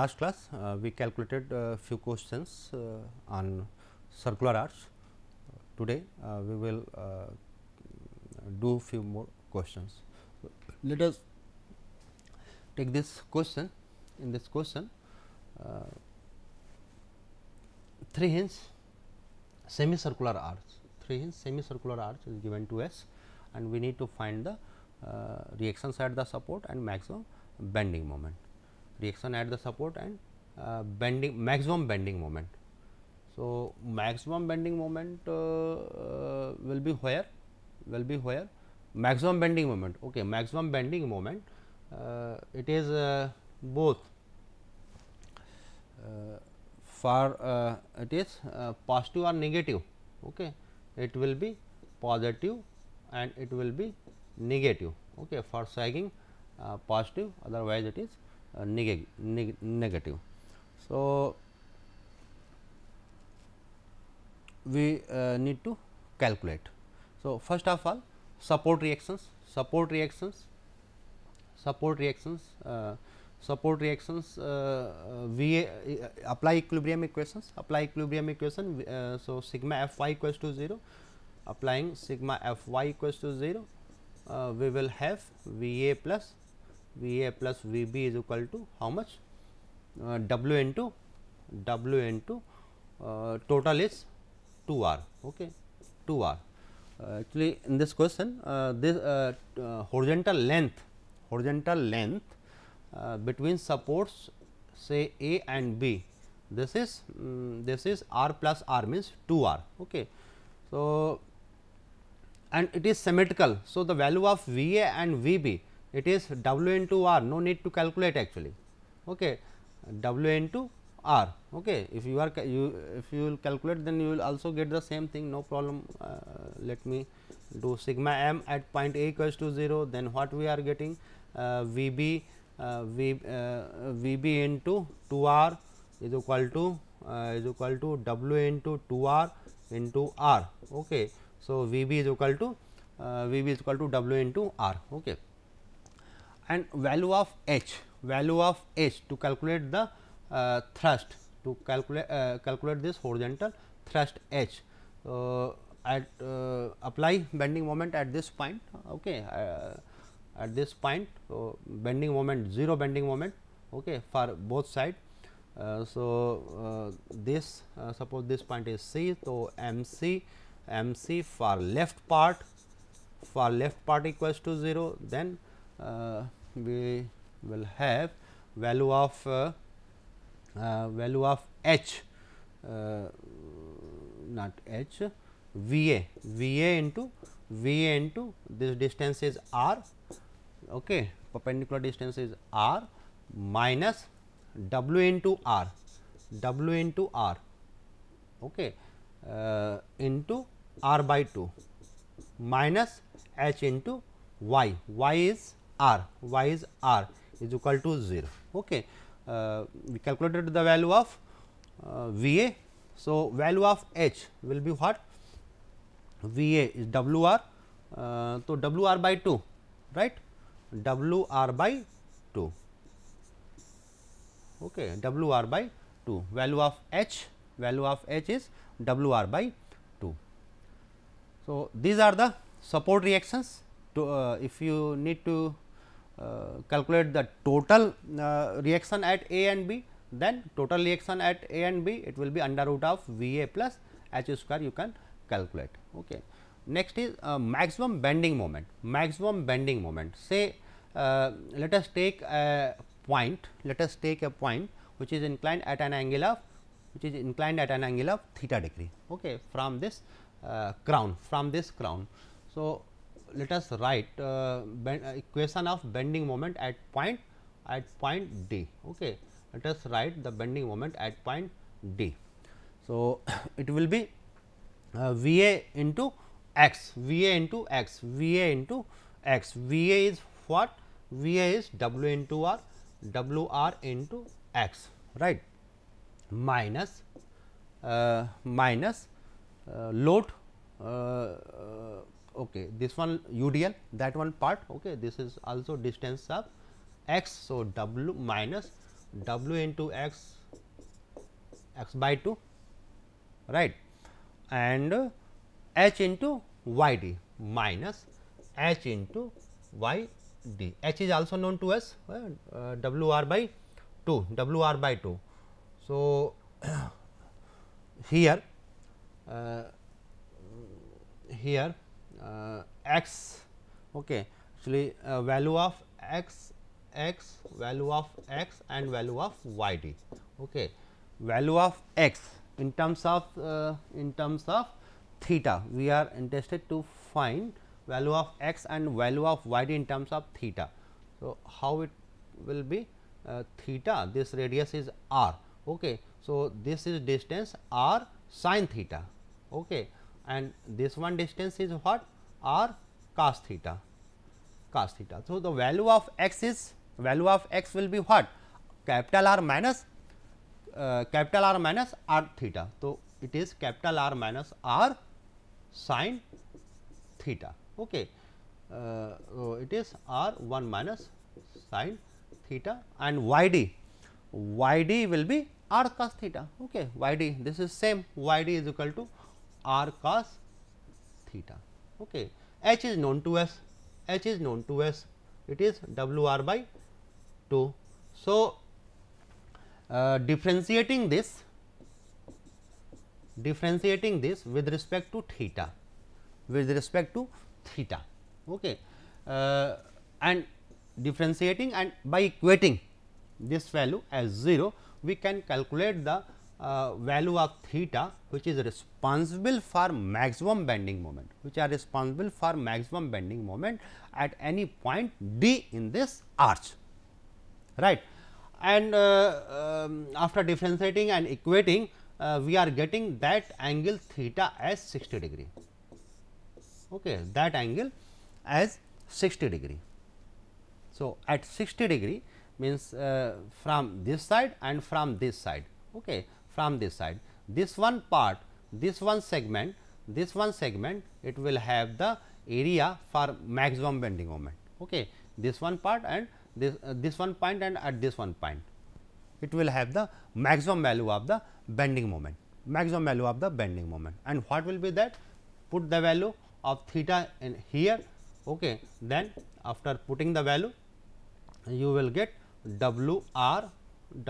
last class uh, we calculated uh, few questions uh, on circular arcs. Today uh, we will uh, do few more questions. Let us take this question. In this question, uh, three hinge semicircular arch. three hinge semicircular arch is given to us, and we need to find the reaction side the support and maximum bending moment reaction at the support and uh, bending maximum bending moment. So, maximum bending moment uh, uh, will be where will be where maximum bending moment okay maximum bending moment uh, it is uh, both uh, for it is positive or negative okay it will be positive and it will be negative okay for sagging positive otherwise it is uh, neg negative. So, we uh, need to calculate. So, first of all support reactions, support reactions, support reactions, uh, support reactions we uh, uh, apply equilibrium equations, apply equilibrium equation. so, sigma f y equals to 0, applying sigma f y equals to 0, we will have V a plus V A plus V B is equal to how much uh, W into W into uh, total is 2 R okay 2 R. Uh, actually in this question uh, this uh, uh, horizontal length horizontal length between supports say A and B this is um, this is R plus R means 2 R okay. So, and it is symmetrical. So, the value of V A and V B it is W into R no need to calculate actually okay W into R okay if you are you if you will calculate then you will also get the same thing no problem uh, let me do sigma m at point a equals to 0 then what we are getting uh, VB uh, v, uh, VB into 2R is equal to uh, is equal to W into 2R into R okay so VB is equal to uh, VB is equal to W into R okay and value of h value of h to calculate the uh, thrust to calculate uh, calculate this horizontal thrust h uh, at apply bending moment at this point okay uh, at this point bending moment zero bending moment okay for both side uh, so uh, this suppose this point is c so mc mc for left part for left part equals to 0 then we will have value of uh, uh, value of h uh, not h v a v a into v a into this distance is r okay perpendicular distance is r minus w into r w into r okay uh, into r by 2 minus h into y y is r y is r is equal to 0. Okay. Uh, we calculated the value of uh, V a. So, value of h will be what V a is w r. Uh, so, w r by 2 right w r by 2 okay, w r by 2 value of h value of h is w r by 2. So, these are the support reactions to uh, if you need to uh, calculate the total uh, reaction at A and B, then total reaction at A and B it will be under root of V A plus H square you can calculate. Okay. Next is uh, maximum bending moment, maximum bending moment. Say uh, let us take a point, let us take a point which is inclined at an angle of which is inclined at an angle of theta degree okay, from this uh, crown, from this crown. So, let us write uh, bend, uh, equation of bending moment at point at point D. Okay. Let us write the bending moment at point D. So, it will be uh, V A into x, V A into x, V A into x, V A is what? V A is W into R, W R into x, right? Minus uh, minus uh, load uh, okay this one udl that one part okay this is also distance of x so w minus w into x x by 2 right and h into y d minus h into y d h is also known to us uh, w r by 2 w r by 2. So, here uh, here uh, x okay actually uh, value of x x value of x and value of y d okay value of x in terms of uh, in terms of theta we are interested to find value of x and value of y d in terms of theta so how it will be uh, theta this radius is r okay so this is distance r sine theta okay and this one distance is what r cos theta cos theta. So, the value of x is value of x will be what capital R minus uh, capital R minus r theta. So, it is capital R minus r sine theta. Okay. Uh, so it is r 1 minus sine theta and y d, y d will be r cos theta okay yd this is same yd is equal to r cos theta. Okay. H is known to us, H is known to us, it is W r by 2. So, uh, differentiating this, differentiating this with respect to theta, with respect to theta, okay. Uh, and differentiating and by equating this value as 0, we can calculate the uh, value of theta which is responsible for maximum bending moment which are responsible for maximum bending moment at any point d in this arch right and uh, um, after differentiating and equating uh, we are getting that angle theta as 60 degree okay that angle as 60 degree so at 60 degree means uh, from this side and from this side okay from this side. This one part, this one segment, this one segment it will have the area for maximum bending moment. Okay. This one part and this, uh, this one point and at this one point it will have the maximum value of the bending moment, maximum value of the bending moment and what will be that? Put the value of theta in here okay. then after putting the value you will get w r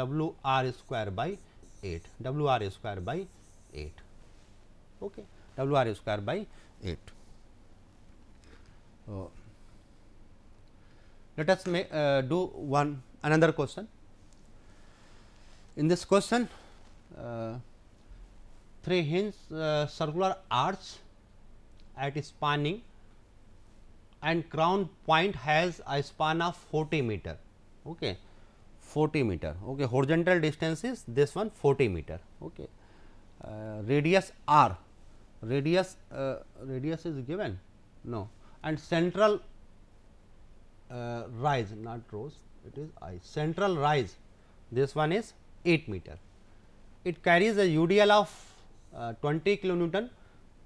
w r square by 8 w r square by 8 okay w r square by 8 so let us may, uh, do one another question in this question uh, three hinge uh, circular arch at spanning and crown point has a span of 40 meter okay 40 meter okay horizontal distance is this one 40 meter okay uh, radius r radius uh, radius is given no and central uh, rise not rose it is i central rise this one is 8 meter it carries a udl of uh, 20 kilonewton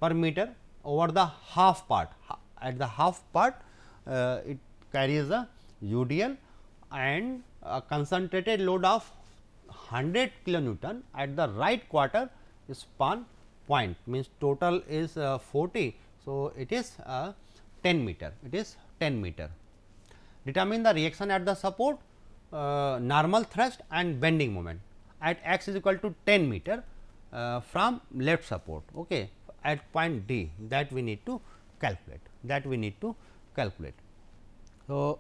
per meter over the half part at the half part uh, it carries a udl and a concentrated load of 100 kilonewton at the right quarter is span point means total is uh, 40. So, it is uh, 10 meter it is 10 meter. Determine the reaction at the support uh, normal thrust and bending moment at x is equal to 10 meter uh, from left support okay, at point D that we need to calculate that we need to calculate. So,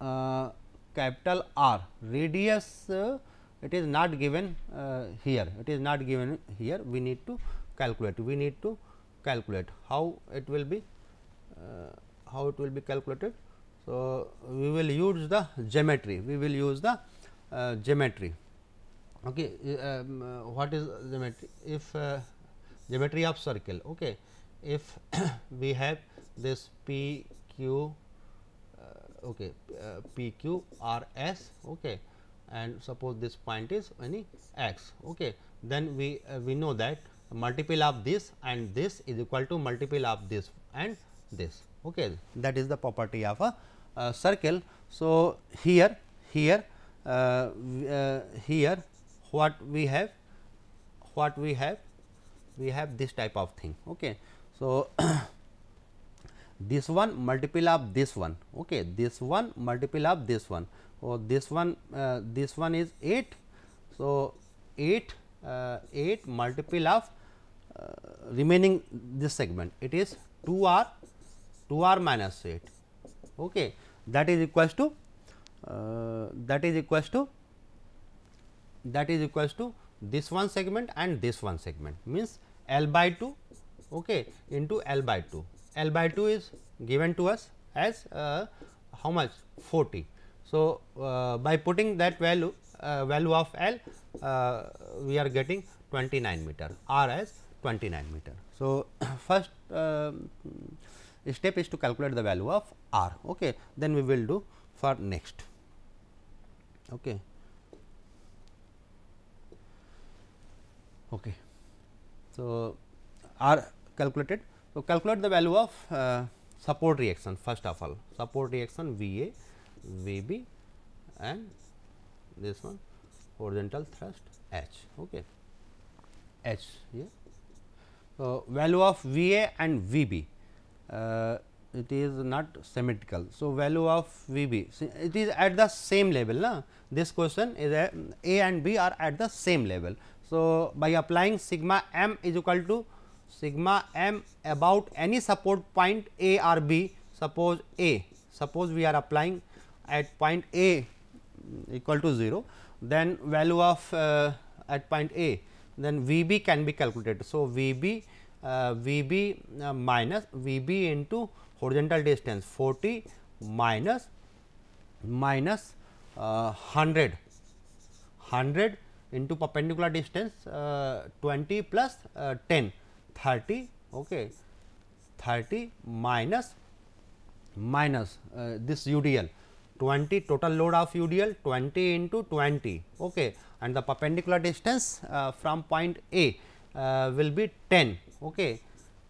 uh, capital R radius uh, it is not given uh, here it is not given here we need to calculate we need to calculate how it will be uh, how it will be calculated. So, we will use the geometry we will use the uh, geometry okay um, uh, what is geometry if geometry of circle okay if we have this p q okay uh, okay and suppose this point is any x okay then we uh, we know that multiple of this and this is equal to multiple of this and this okay that is the property of a uh, circle so here here uh, uh, here what we have what we have we have this type of thing okay so this one multiple of this one okay this one multiple of this one or this one uh, this one is 8 so 8 uh, 8 multiple of uh, remaining this segment it is 2r 2r minus 8 okay that is equals uh, to that is equals to that is equals to this one segment and this one segment means l by 2 okay into l by 2 L by 2 is given to us as uh, how much 40. So, uh, by putting that value uh, value of L uh, we are getting 29 meter R as 29 meter. So, first um, step is to calculate the value of R okay then we will do for next okay okay so R calculated so, calculate the value of uh, support reaction first of all support reaction V A, V B and this one horizontal thrust H. Okay. H here. So, value of V A and V B uh, it is not symmetrical. So, value of V B it is at the same level na? this question is a, a and B are at the same level. So, by applying sigma m is equal to sigma m about any support point A or B suppose A suppose we are applying at point A equal to 0 then value of uh, at point A then V b can be calculated. So, V b uh, V b uh, minus V b into horizontal distance 40 minus minus, 100 uh, 100 into perpendicular distance uh, 20 plus, uh, 10 30 okay 30 minus minus uh, this UDL 20 total load of UDL 20 into 20 okay and the perpendicular distance uh, from point A uh, will be 10 okay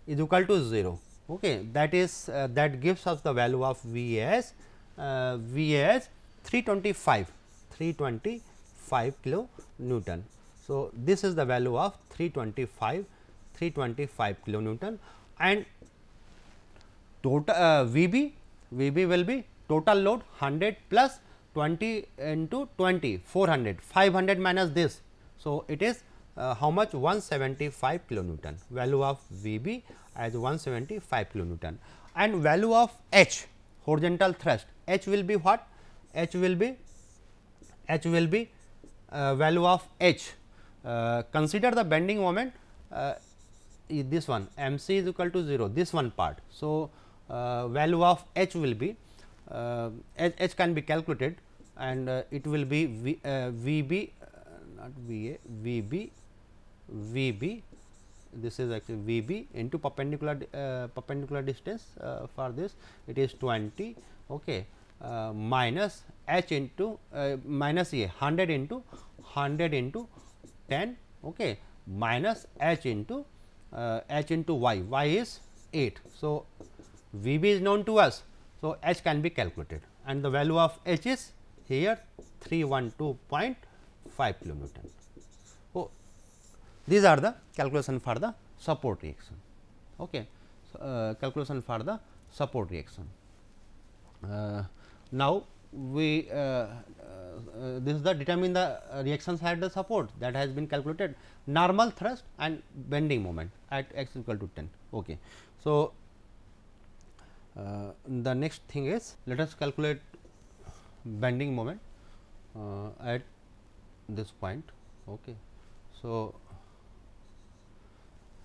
is equal to 0 okay that is uh, that gives us the value of V as uh, V as 325 325 kilo Newton. So, this is the value of 325 325 kilonewton and total uh, VB, VB will be total load 100 plus 20 into 20 400 500 minus this. So, it is uh, how much 175 kilonewton value of VB as 175 kilonewton and value of H horizontal thrust H will be what H will be H will be uh, value of H. Uh, consider the bending moment uh, this one MC is equal to 0 this one part. So, uh, value of H will be uh, H, H can be calculated and uh, it will be V, uh, VB uh, not v a v b v b. this is actually VB into perpendicular uh, perpendicular distance for this it is 20 okay minus H into minus A 100 into 100 into 10 okay minus H into uh, h into y, y is 8. So, V b is known to us. So, h can be calculated and the value of h is here 312.5 kilonewton. So, these are the calculation for the support reaction. Okay. So, uh, calculation for the support reaction. Uh, now, we uh, uh, uh, this is the determine the reactions at the support that has been calculated normal thrust and bending moment at x equal to 10 okay so the next thing is let us calculate bending moment at this point okay so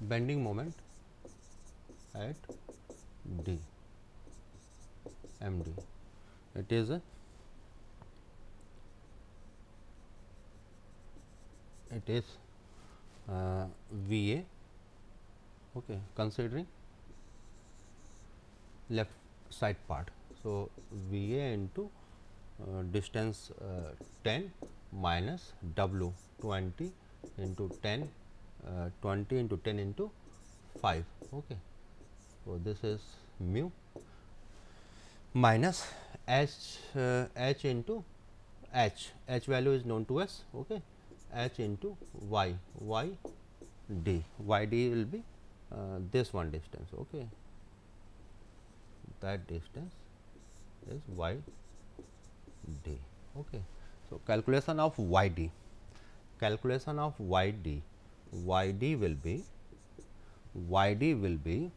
bending moment at d md it is a it is uh, VA okay, considering left side part. So, VA into uh, distance uh, 10 minus W 20 into 10 uh, 20 into 10 into 5. Okay. So, this is mu minus H uh, H into H H value is known to us. Okay h into y y d y d will be uh, this one distance okay that distance is y d okay so calculation of y d calculation of y d y d will be y d will be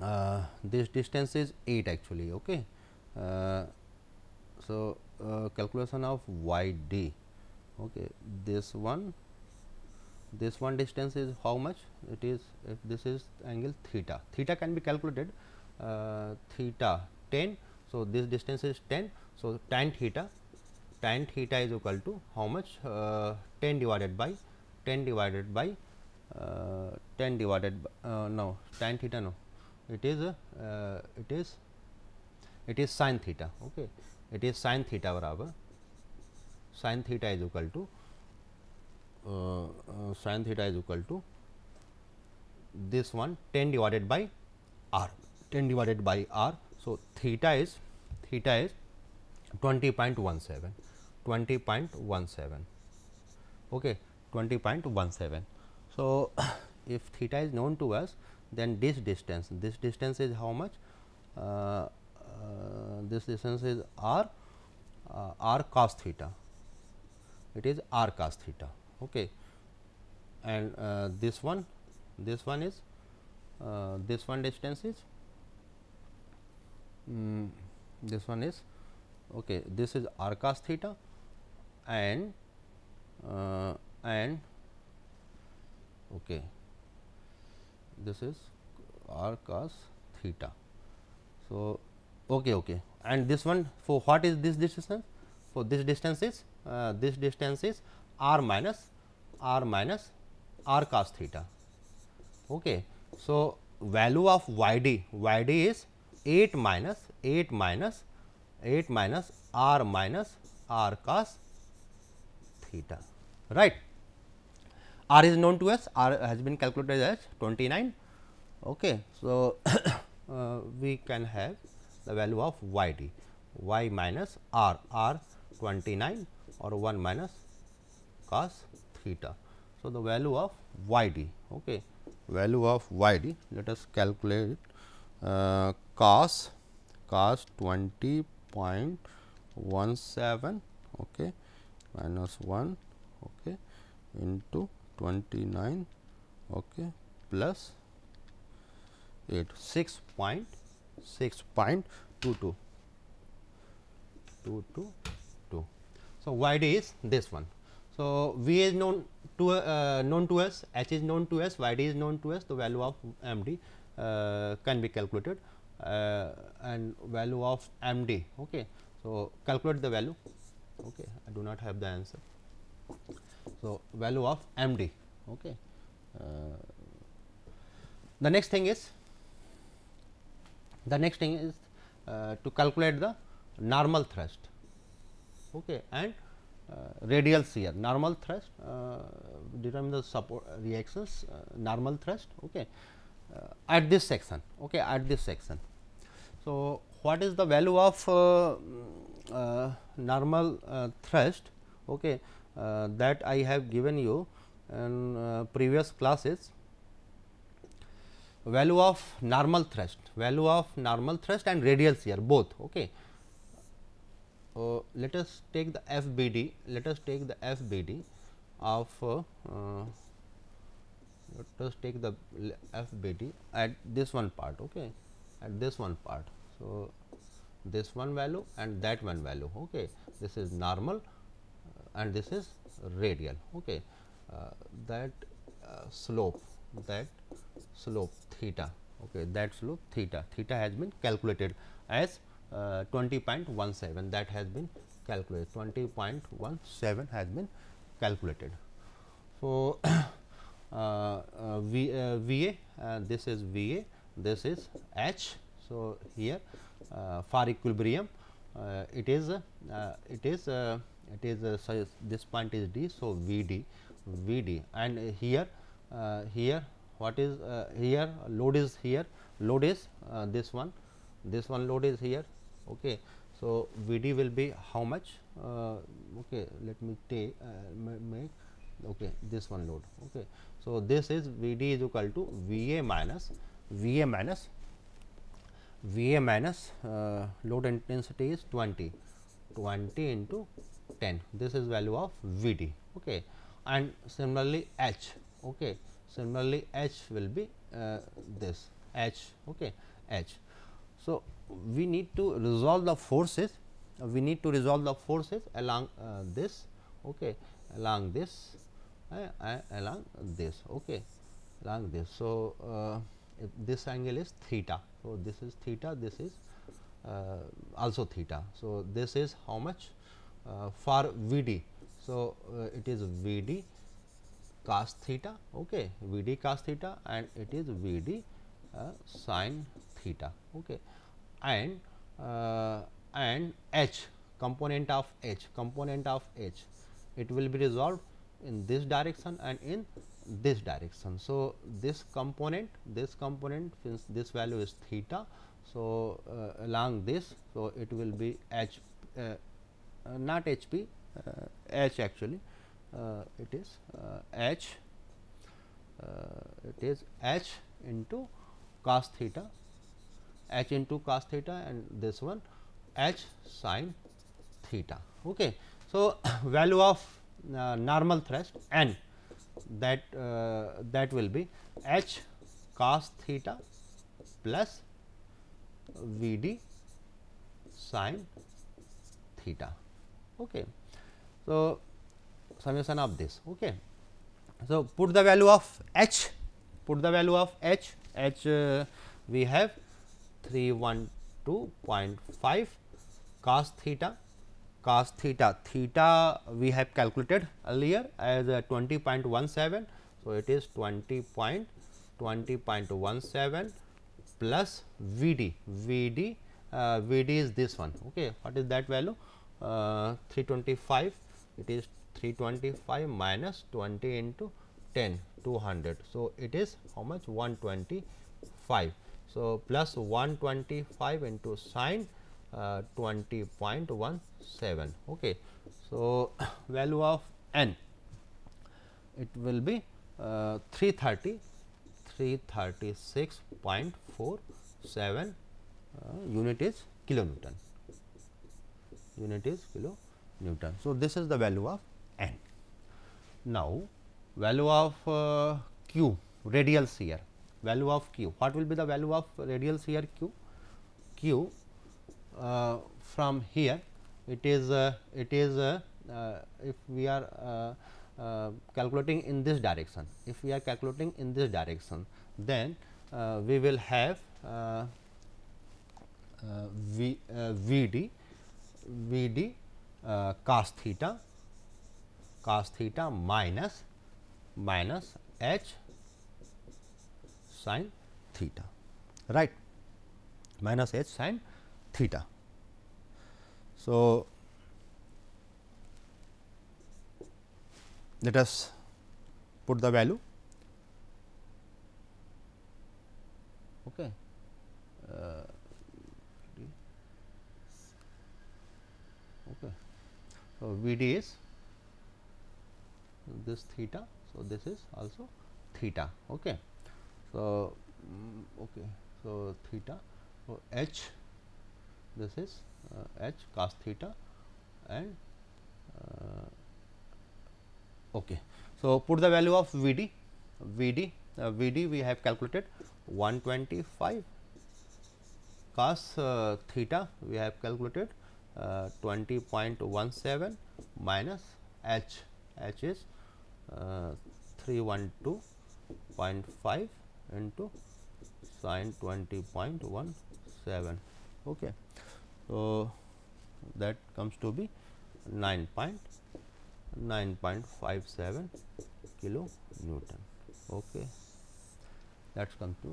uh, this distance is 8 actually okay uh, so uh, calculation of y d okay this one this one distance is how much it is if this is angle theta theta can be calculated uh, theta 10 so this distance is 10 so tan theta tan theta is equal to how much uh, 10 divided by 10 divided by uh, 10 divided by uh, no tan theta no it is uh, it is it is sin theta okay it is sin theta बराबर sin theta is equal to uh, uh, sin theta is equal to this one 10 divided by r 10 divided by r. So, theta is theta is 20.17 20.17 okay 20.17 so if theta is known to us then this distance this distance is how much uh, uh, this distance is r uh, r cos theta it is r cos theta okay and uh, this one this one is uh, this one distance is mm, this one is okay this is r cos theta and uh, and okay this is r cos theta so okay okay and this one for what is this distance so, this distance is uh, this distance is r minus r minus r cos theta. Okay. So, value of y d y d is 8 minus 8 minus 8 minus r minus r cos theta right. r is known to us r has been calculated as 29. Okay. So, uh, we can have the value of y d y minus r r 29 or 1 minus cos theta. So, the value of y d okay. value of y d let us calculate uh, cos cos 20.17 okay, minus 1 okay, into 29 okay, plus 8 6.6.22 so, YD is this one. So, V is known to uh, known to us, H is known to us, YD is known to us. The value of MD uh, can be calculated uh, and value of MD. Okay. So, calculate the value. Okay. I do not have the answer. So, value of MD. Okay. Uh, the next thing is the next thing is uh, to calculate the normal thrust okay, and uh, radial shear normal thrust uh, determine the support reactions uh, normal thrust okay uh, at this section okay at this section so what is the value of uh, mm, uh, normal thrust okay that i have given you in previous classes value of normal thrust value of normal thrust and radial shear both okay uh, let us take the FBD, let us take the FBD of uh, let us take the FBD at this one part, okay, at this one part. So, this one value and that one value, okay. This is normal uh, and this is radial, okay. Uh, that uh, slope, that slope theta, okay, that slope theta, theta has been calculated as uh, 20.17 that has been calculated 20.17 has been calculated. So, uh, uh, v, uh, VA uh, this is VA this is H. So, here far equilibrium it is it is it is so this point is D. So, VD VD and here here what is here load is here load is this one this one load is here okay so vd will be how much uh, okay let me take uh, make okay this one load okay so this is vd is equal to va minus va minus va minus uh, load intensity is 20 20 into 10 this is value of vd okay and similarly h okay similarly h will be uh, this h okay h so we need to resolve the forces uh, we need to resolve the forces along uh, this okay along this uh, uh along this okay along this so uh, this angle is theta so this is theta this is uh, also theta so this is how much for vd so it is vd cos theta okay vd cos theta and it is vd uh, sine theta okay and uh, and H component of H component of H it will be resolved in this direction and in this direction. So, this component this component since this value is theta. So, uh, along this so it will be H uh, uh not H p uh, H actually uh, it is H it is H into cos theta h into cos theta and this one h sin theta. Okay. So, value of uh, normal thrust n that uh, that will be h cos theta plus v d sin theta. Okay. So, summation of this. Okay. So, put the value of h, put the value of h, h uh, we have 312.5 cos theta cos theta theta we have calculated earlier as 20.17 so it is 20.20.17 plus vd vd uh, vd is this one okay what is that value uh, 325 it is 325 minus 20 into 10 200 so it is how much 125 so, plus 125 into sine uh, 20.17. Okay. So, value of n it will be uh, 330 336.47 uh, unit is kilonewton unit is kilo newton. So, this is the value of n. Now, value of uh, q radial shear value of q. What will be the value of radial here q? q uh, from here it is uh, it is uh, uh if we are uh, uh, calculating in this direction if we are calculating in this direction then we will have v vd vd cos theta cos theta minus minus h sin theta right minus h sin theta. So, let us put the value okay uh, okay so vd is this theta so this is also theta okay so mm, okay so theta so h this is uh, h cos theta and uh, okay so put the value of vd vd uh, vd we have calculated 125 cos uh, theta we have calculated uh, 20.17 minus h h is uh, 312.5 into sine 20.17 okay so that comes to be 9.9.57 kilo newton okay that's come to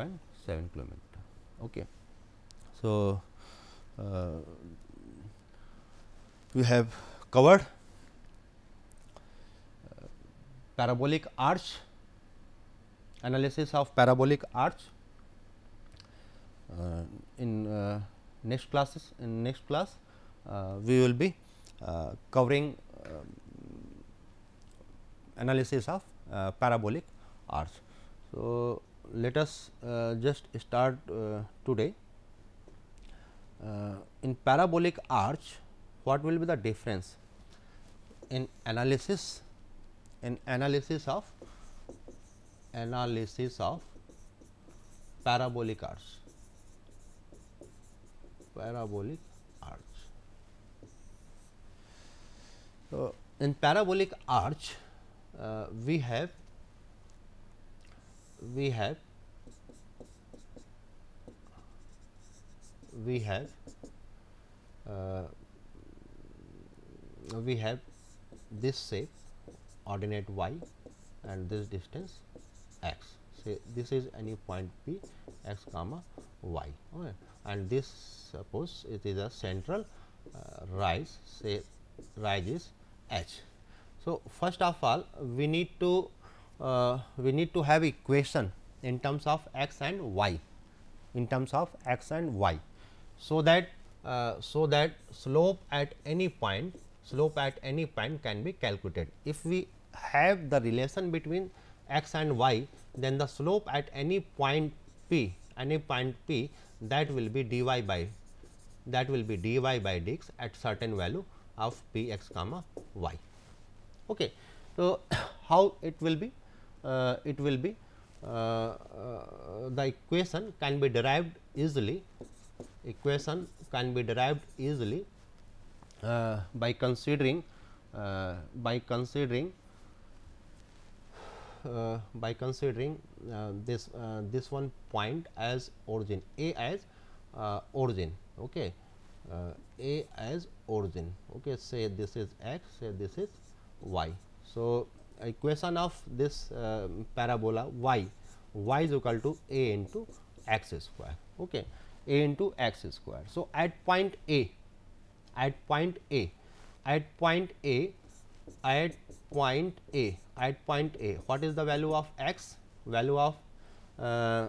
9.7 kilometer okay so uh, we have covered uh, parabolic arch analysis of parabolic arch. uh, in uh, next classes in next class uh, we will be uh, covering um, analysis of uh, parabolic arch. so let us uh, just start today in parabolic arch what will be the difference in analysis in analysis of analysis of parabolic arch parabolic arch so in parabolic arch uh, we have we have we have uh, we have this shape ordinate y and this distance x say this is any point p x comma y okay. and this suppose it is a central uh, rise say rise is h. So, first of all we need to uh, we need to have equation in terms of x and y in terms of x and y. So, that uh, so that slope at any point slope at any point can be calculated. If we have the relation between x and y then the slope at any point p any point p that will be dy by that will be dy by dx at certain value of p x comma y. Okay. So, how it will be uh, it will be uh, uh, the equation can be derived easily equation can be derived easily uh, by considering uh, by considering uh, by considering uh, this uh, this one point as origin a as origin okay a as origin okay say this is x say this is y so equation of this um, parabola y y is equal to a into x square okay a into x square so at point a at point a at point a at point A, at point A, what is the value of x? Value of uh,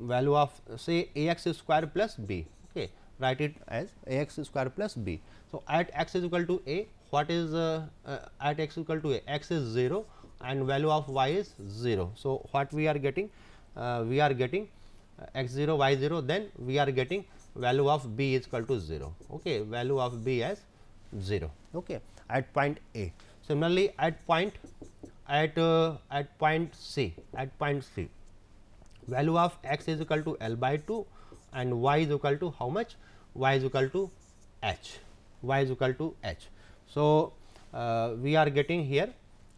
value of say a x square plus b, okay. write it as a x square plus b. So, at x is equal to a, what is uh, uh, at x equal to a? x is 0 and value of y is 0. So, what we are getting? Uh, we are getting uh, x 0 y 0 then we are getting value of b is equal to 0 okay value of b as 0 okay at point A. Similarly, at point at uh, at point C at point C value of x is equal to L by 2 and y is equal to how much y is equal to h y is equal to h. So, uh, we are getting here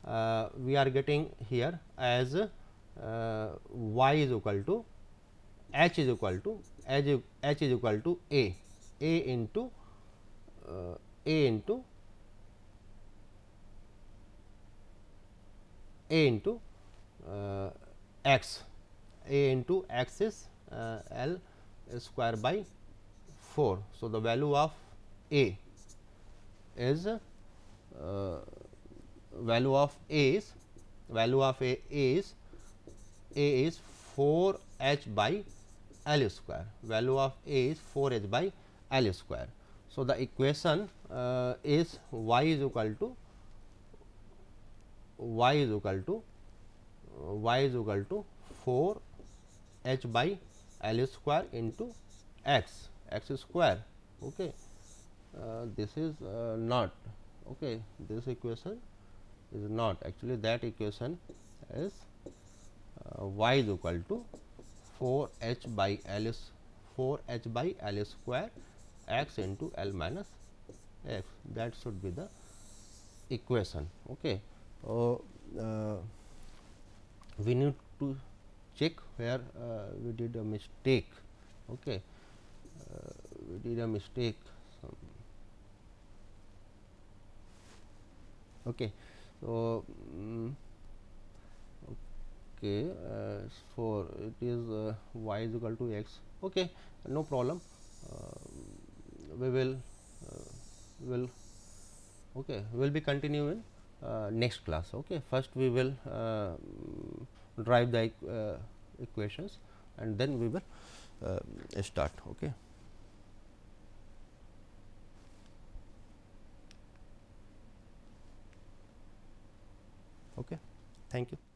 uh, we are getting here as uh, y is equal to h is equal to h, h is equal to a a into uh, a into a into uh, x a into x is uh, l square by 4. So, the value of a is uh, value of a is value of a is a is 4 h by l square value of a is 4 h by l square. So, the equation uh, is y is equal to y is equal to y is equal to 4 h by l square into x x square okay uh, this is uh, not okay this equation is not actually that equation is uh, y is equal to 4 h by l is 4 h by l square x into l minus x that should be the equation okay oh, uh, we need to check where uh, we did a mistake. Okay. Uh, we did a mistake. okay. So, um, okay uh, for it is uh, y is equal to x okay no problem uh, we will uh, will okay we will be continuing uh, next class. Okay. First we will uh, drive the uh, equations and then we will start. Okay. okay thank you